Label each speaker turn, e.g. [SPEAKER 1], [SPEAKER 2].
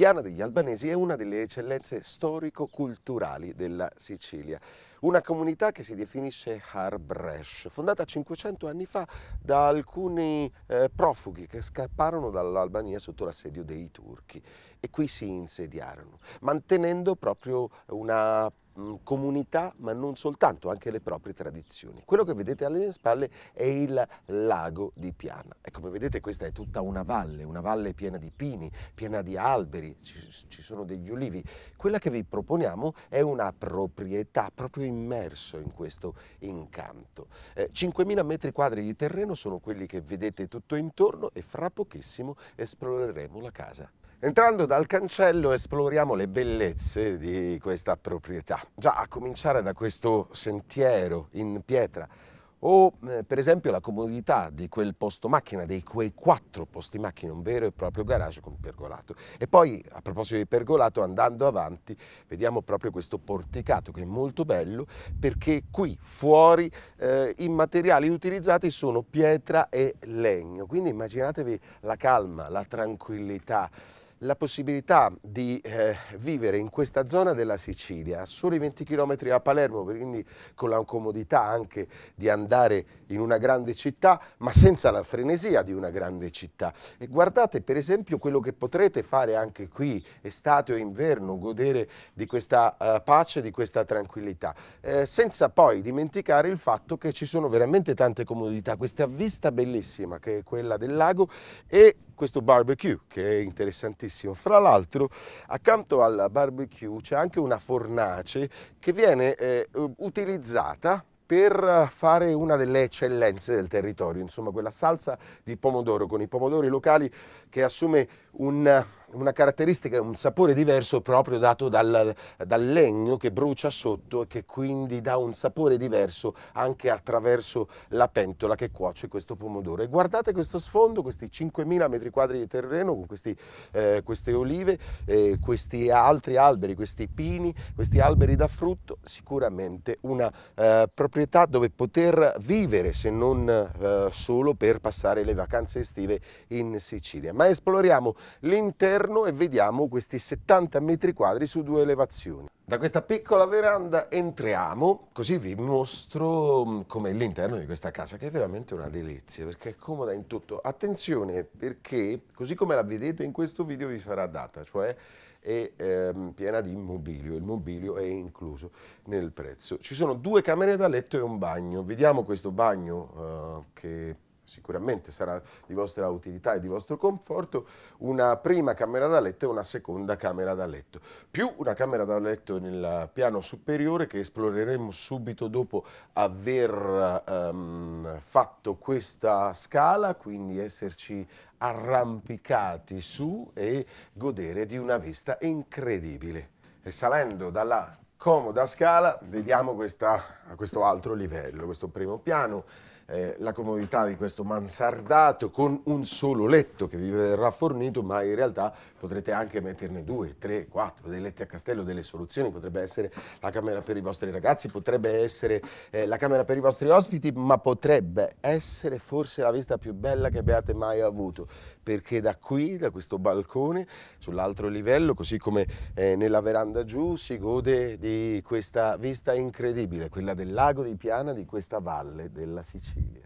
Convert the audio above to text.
[SPEAKER 1] Piana degli Albanesi è una delle eccellenze storico-culturali della Sicilia. Una comunità che si definisce Harbresh, fondata 500 anni fa da alcuni eh, profughi che scapparono dall'Albania sotto l'assedio dei turchi e qui si insediarono, mantenendo proprio una Mm, comunità, ma non soltanto, anche le proprie tradizioni. Quello che vedete alle mie spalle è il lago di Piana. E come vedete questa è tutta una valle, una valle piena di pini, piena di alberi, ci, ci sono degli ulivi. Quella che vi proponiamo è una proprietà proprio immerso in questo incanto. Eh, 5.000 metri quadri di terreno sono quelli che vedete tutto intorno e fra pochissimo esploreremo la casa. Entrando dal cancello esploriamo le bellezze di questa proprietà, già a cominciare da questo sentiero in pietra o eh, per esempio la comodità di quel posto macchina, di quei quattro posti macchina, un vero e proprio garage con pergolato. E poi a proposito di pergolato, andando avanti, vediamo proprio questo porticato che è molto bello perché qui fuori eh, i materiali utilizzati sono pietra e legno, quindi immaginatevi la calma, la tranquillità la possibilità di eh, vivere in questa zona della Sicilia, a soli 20 km da Palermo, quindi con la comodità anche di andare in una grande città, ma senza la frenesia di una grande città. E guardate per esempio quello che potrete fare anche qui, estate o inverno, godere di questa eh, pace, di questa tranquillità, eh, senza poi dimenticare il fatto che ci sono veramente tante comodità, questa vista bellissima che è quella del lago e questo barbecue che è interessantissimo. Fra l'altro accanto al barbecue c'è anche una fornace che viene eh, utilizzata per fare una delle eccellenze del territorio, insomma quella salsa di pomodoro con i pomodori locali che assume un una caratteristica, un sapore diverso proprio dato dal, dal legno che brucia sotto e che quindi dà un sapore diverso anche attraverso la pentola che cuoce questo pomodoro. E guardate questo sfondo, questi 5.000 metri quadri di terreno con questi, eh, queste olive, eh, questi altri alberi, questi pini, questi alberi da frutto, sicuramente una eh, proprietà dove poter vivere se non eh, solo per passare le vacanze estive in Sicilia. Ma esploriamo l'intero interno e vediamo questi 70 metri quadri su due elevazioni. Da questa piccola veranda entriamo, così vi mostro mm, com'è l'interno di questa casa, che è veramente una delizia, perché è comoda in tutto. Attenzione, perché così come la vedete in questo video vi sarà data, cioè è ehm, piena di immobilio, il mobilio è incluso nel prezzo. Ci sono due camere da letto e un bagno, vediamo questo bagno eh, che sicuramente sarà di vostra utilità e di vostro conforto, una prima camera da letto e una seconda camera da letto, più una camera da letto nel piano superiore che esploreremo subito dopo aver um, fatto questa scala, quindi esserci arrampicati su e godere di una vista incredibile. E salendo dalla comoda scala vediamo questa, questo altro livello, questo primo piano, eh, la comodità di questo mansardato con un solo letto che vi verrà fornito, ma in realtà potrete anche metterne due, tre, quattro, dei letti a castello, delle soluzioni, potrebbe essere la camera per i vostri ragazzi, potrebbe essere eh, la camera per i vostri ospiti, ma potrebbe essere forse la vista più bella che abbiate mai avuto, perché da qui, da questo balcone, sull'altro livello, così come eh, nella veranda giù, si gode di questa vista incredibile, quella del lago di Piana, di questa valle della Sicilia. решили.